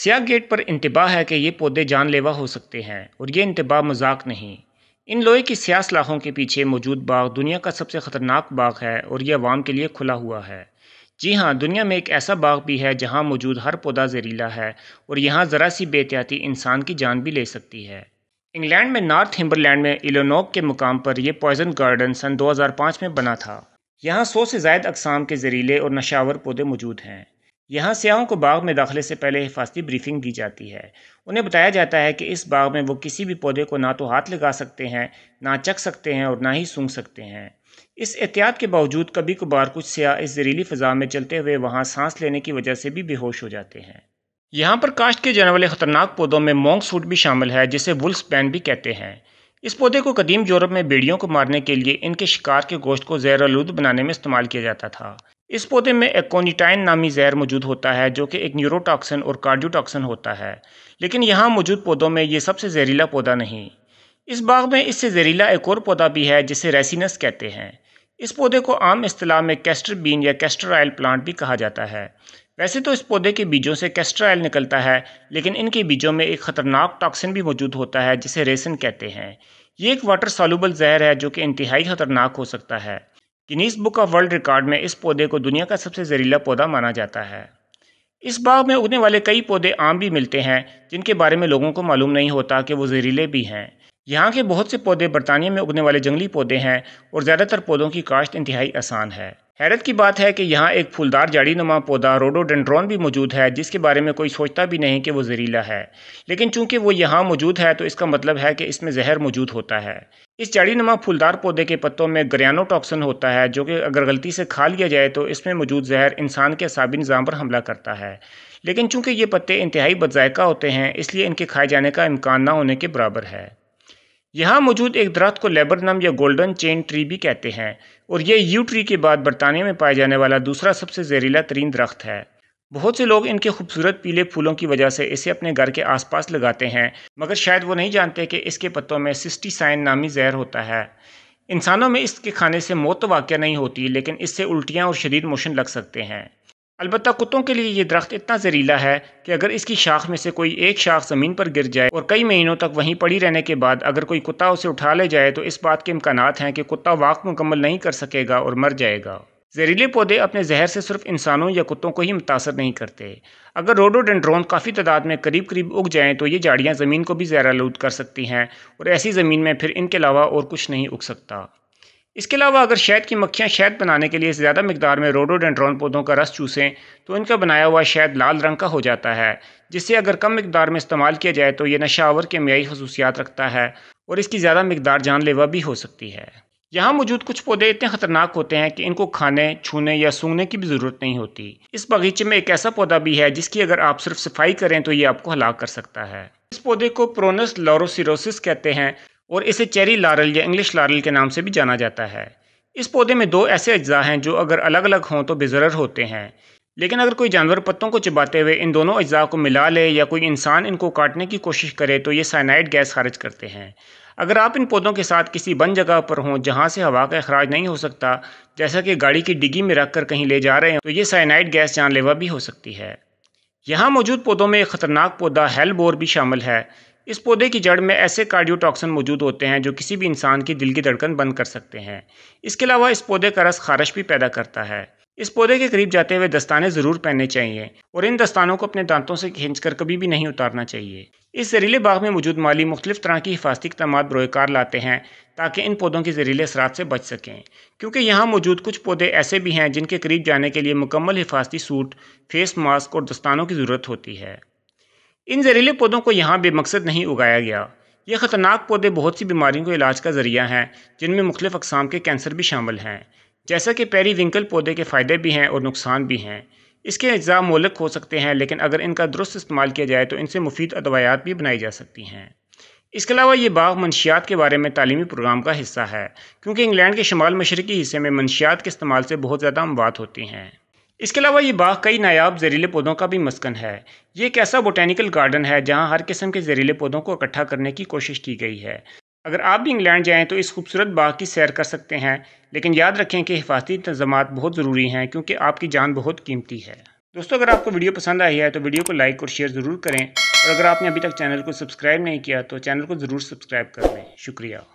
सियाह gate पर इंतबाह है कि ये पौधे जानलेवा हो सकते हैं और ये इंतबाह मजाक नहीं इन लोहे की सियाह सलाखों के पीछे मौजूद बाग दुनिया का सबसे ख़तरनाक बाग है और यह आवाम के लिए खुला हुआ है जी हाँ दुनिया में एक ऐसा बाग भी है जहाँ मौजूद हर पौधा जहरीला है और यहाँ ज़रा सी बेहतियाती इंसान की जान भी ले सकती है इंग्लैंड में नॉर्थ हिम्बरलैंड में इलोनोक के मुकाम पर यह पॉइजन गार्डन सन 2005 में बना था यहाँ सौ से जायद अकसाम के जहरीले और नशावर पौधे मौजूद हैं यहाँ सयाहों को बाग में दाखिले से पहले हिफाजती ब्रीफिंग दी जाती है उन्हें बताया जाता है कि इस बाग में वो किसी भी पौधे को ना तो हाथ लगा सकते हैं ना चख सकते हैं और ना ही सूंघ सकते हैं इस एहतियात के बावजूद कभी कभार कुछ सयाह इस जहरीली फ़जा में चलते हुए वहाँ सांस लेने की वजह से भी बेहोश हो जाते हैं यहाँ पर काश्त किए जाने वाले ख़तरनाक पौधों में मोंग सूट भी शामिल है जिसे वुल्स पैन भी कहते हैं इस पौधे को कदीम यूरोप में बेड़ियों को मारने के लिए इनके शिकार के गोश्त को जहर आलूद बनाने में इस्तेमाल किया जाता था इस पौधे में एकोनिटाइन नामी जहर मौजूद होता है जो कि एक न्यूरोटॉक्सिन और कार्डियोटॉक्सिन होता है लेकिन यहाँ मौजूद पौधों में ये सबसे जहरीला पौधा नहीं इस बाग में इससे जहरीला एक और पौधा भी है जिसे रेसिनस कहते हैं इस पौधे को आम अतलाह में कैस्टर बीन या कैस्टर ऑयल प्लांट भी कहा जाता है वैसे तो इस पौधे के बीजों से कैस्टर ऑयल निकलता है लेकिन इनके बीजों में एक खतरनाक टॉक्सिन भी मौजूद होता है जिसे रेसिन कहते हैं ये एक वाटर सॉलूबल जहर है जो कि इंतहाई खतरनाक हो सकता है Guinness book of world record में इस पौधे को दुनिया का सबसे जहरीला पौधा माना जाता है इस बाग में उगने वाले कई पौधे आम भी मिलते हैं जिनके बारे में लोगों को मालूम नहीं होता कि वो जहरीले भी हैं यहाँ के बहुत से पौधे बरतानिया में उगने वाले जंगली पौधे हैं और ज़्यादातर पौधों की काश्त इंतहाई आसान है हैरत की बात है कि यहाँ एक फूलदार जाड़ीनुमा पौधा रोडोडेंड्रॉन भी मौजूद है जिसके बारे में कोई सोचता भी नहीं कि वो जहरीला है लेकिन चूंकि वो यहाँ मौजूद है तो इसका मतलब है कि इसमें जहर मौजूद होता है इस जाड़ीनुमा फूलदार पौधे के पत्तों में ग्रैनोटॉक्सन होता है जो कि अगर गलती से खा लिया जाए तो इसमें मौजूद जहर इंसान के साबिन निज़ाम पर हमला करता है लेकिन चूंकि ये पत्ते इंतहाई बदजायका होते हैं इसलिए इनके खाए जाने का इम्कान ना होने के बराबर है यहाँ मौजूद एक दरख्त को लेबरनम या गोल्डन चेन ट्री भी कहते हैं और यह यू ट्री के बाद बरतानिया में पाया जाने वाला दूसरा सबसे जहरीला तरीन दरख्त है बहुत से लोग इनके खूबसूरत पीले फूलों की वजह से इसे अपने घर के आसपास लगाते हैं मगर शायद वो नहीं जानते कि इसके पत्तों में सिस्टीसाइन नामी जहर होता है इंसानों में इसके खाने से मौत तो वाक़ नहीं होती लेकिन इससे उल्टियाँ और शरीर मोशन लग सकते हैं अलबत्त कुत्तों के लिए ये दरख्त इतना जहरीला है कि अगर इसकी शाख में से कोई एक शाख ज़मीन पर गिर जाए और कई महीनों तक वहीं पड़ी रहने के बाद अगर कोई कुत्ता उसे उठा ले जाए तो इस बात के इम्कान हैं कि कुत्ता वाक मुकम्मल नहीं कर सकेगा और मर जाएगा जहरीले पौधे अपने जहर से सिर्फ इंसानों या कुत्तों को ही मुतासर नहीं करते अगर रोडोडेंड्रॉन काफ़ी तादाद में करीब करीब उग जाएँ तो ये झाड़ियाँ ज़मीन को भी जहरालूद कर सकती हैं और ऐसी ज़मीन में फिर इनके अलावा और कुछ नहीं उग सकता इसके अलावा अगर शहद की मक्खियाँ शहद बनाने के लिए ज़्यादा मकदार में रोडोडेंड्रॉन पौधों का रस चूसें तो इनका बनाया हुआ शहद लाल रंग का हो जाता है जिससे अगर कम मकदार में इस्तेमाल किया जाए तो ये नशावर के मियाई खसूसियात रखता है और इसकी ज़्यादा मकदार जानलेवा भी हो सकती है यहाँ मौजूद कुछ पौधे इतने ख़तरनाक होते हैं कि इनको खाने छूने या सूंघने की भी ज़रूरत नहीं होती इस बगीचे में एक ऐसा पौधा भी है जिसकी अगर आप सिर्फ सफाई करें तो ये आपको हलाक कर सकता है इस पौधे को प्रोनस लॉरोसिरोसिस कहते हैं और इसे चेरी लारल या इंग्लिश लारल के नाम से भी जाना जाता है इस पौधे में दो ऐसे अज्जा हैं जो अगर अलग अलग हों तो बेज़र होते हैं लेकिन अगर कोई जानवर पत्तों को चबाते हुए इन दोनों अज्जा को मिला ले या कोई इंसान इनको काटने की कोशिश करे तो ये साइनाइड गैस खारिज करते हैं अगर आप इन पौधों के साथ किसी बंद जगह पर हों जहाँ से हवा का अखराज नहीं हो सकता जैसा कि गाड़ी की डिगी में रख कर कहीं ले जा रहे हैं तो ये साइनाइड गैस जानलेवा भी हो सकती है यहाँ मौजूद पौधों में एक ख़तरनाक पौधा हेलबोर भी शामिल है इस पौधे की जड़ में ऐसे कार्डियोटॉक्सन मौजूद होते हैं जो किसी भी इंसान की दिल की धड़कन बंद कर सकते हैं इसके अलावा इस पौधे का रस खारश भी पैदा करता है इस पौधे के करीब जाते हुए दस्ताने ज़रूर पहनने चाहिए और इन दस्तानों को अपने दांतों से खींच कर कभी भी नहीं उतारना चाहिए इस जहरीले बाग में मौजूद माली मुख्तलिफ तरह की हिफाजती इकदाम बरोकार लाते हैं ताकि इन पौधों के जहरीले असरात से बच सकें क्योंकि यहाँ मौजूद कुछ पौधे ऐसे भी हैं जिनके करीब जाने के लिए मुकम्मल हिफाजती सूट फेस मास्क और दस्तानों की ज़रूरत होती है इन जहरीले पौधों को यहाँ बेमकसद नहीं उगाया गया ये ख़तरनाक पौधे बहुत सी बीमारियों के इलाज का ज़रिया हैं जिनमें मुख्तफ अकसाम के कैंसर भी शामिल हैं जैसा कि पैरी विंकल पौधे के फ़ायदे भी हैं और नुकसान भी हैं इसके अज्जा मोलक हो सकते हैं लेकिन अगर इनका दुरुस्त इस्तेमाल किया जाए तो इनसे मुफीद अदवायात भी बनाई जा सकती हैं इसके अलावा ये बाग मनशियात के बारे में तालीमी प्रोग्राम का हिस्सा है क्योंकि इंग्लैंड के शुमाल मशरकी हिस्से में मनशियात के इस्तेमाल से बहुत ज़्यादा अमवात होती हैं इसके अलावा ये बाग कई नायाब जहरीले पौधों का भी मस्कन है ये एक ऐसा बोटेनिकल गार्डन है जहाँ हर किस्म के जहरीले पौधों को इकट्ठा करने की कोशिश की गई है अगर आप भी इंग्लैंड जाएँ तो इस खूबसूरत बाग की सैर कर सकते हैं लेकिन याद रखें कि हिफाजती इंतजाम बहुत ज़रूरी हैं क्योंकि आपकी जान बहुत कीमती है दोस्तों अगर आपको वीडियो पसंद आई है तो वीडियो को लाइक और शेयर ज़रूर करें और अगर आपने अभी तक चैनल को सब्सक्राइब नहीं किया तो चैनल को ज़रूर सब्सक्राइब कर लें शुक्रिया